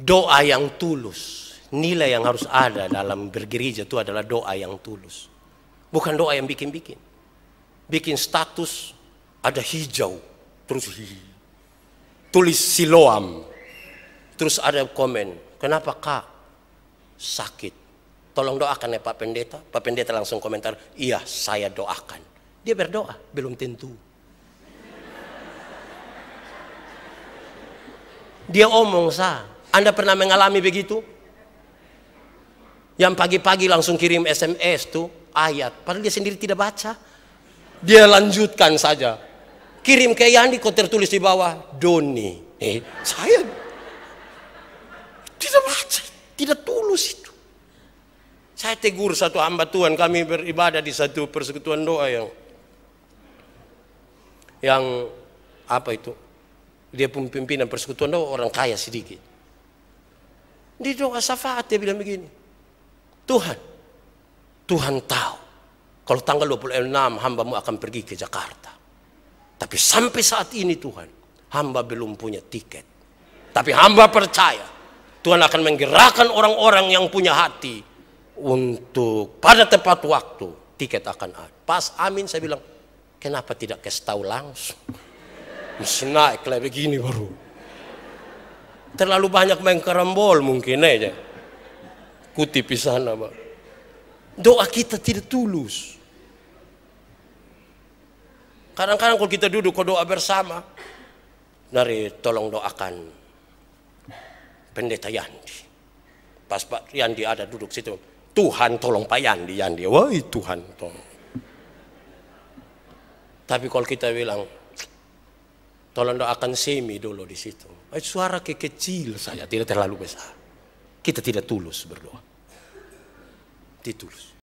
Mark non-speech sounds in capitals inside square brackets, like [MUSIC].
doa yang tulus. Nilai yang harus ada dalam bergereja itu adalah doa yang tulus. Bukan doa yang bikin-bikin. Bikin status ada hijau, terus tulis siloam. Terus ada komen, kenapa kak? Sakit. Tolong doakan ya Pak Pendeta. Pak Pendeta langsung komentar, iya saya doakan. Dia berdoa, belum tentu. Dia omong sah, anda pernah mengalami begitu? Yang pagi-pagi langsung kirim SMS tuh ayat, padahal dia sendiri tidak baca. Dia lanjutkan saja. Kirim ke Yandi, kok tertulis di bawah Doni. Eh, saya tidak baca, tidak tulus itu. Saya tegur satu hamba Tuhan kami beribadah di satu persekutuan doa yang yang apa itu? Dia pimpinan persekutuan doa orang kaya sedikit. Di doa syafaat dia bilang begini. Tuhan, Tuhan tahu kalau tanggal 26 hambamu akan pergi ke Jakarta. Tapi sampai saat ini Tuhan, hamba belum punya tiket. Tapi hamba percaya Tuhan akan menggerakkan orang-orang yang punya hati untuk pada tepat waktu tiket akan ada. Pas amin saya bilang, kenapa tidak kasih tahu langsung? [LAUGHS] Mesti naik kayak begini baru terlalu banyak main karambol mungkin aja kutip di sana bang doa kita tidak tulus kadang-kadang kalau kita duduk kalau doa bersama nari tolong doakan pendeta Yandi pas Pak Yandi ada duduk situ Tuhan tolong Pak Yandi Yandi wah Tuhan tolong tapi kalau kita bilang Tolong doakan semi dulu di situ. Eh, suara kekecil kecil saja, tidak terlalu besar. Kita tidak tulus berdoa. tidak tulus.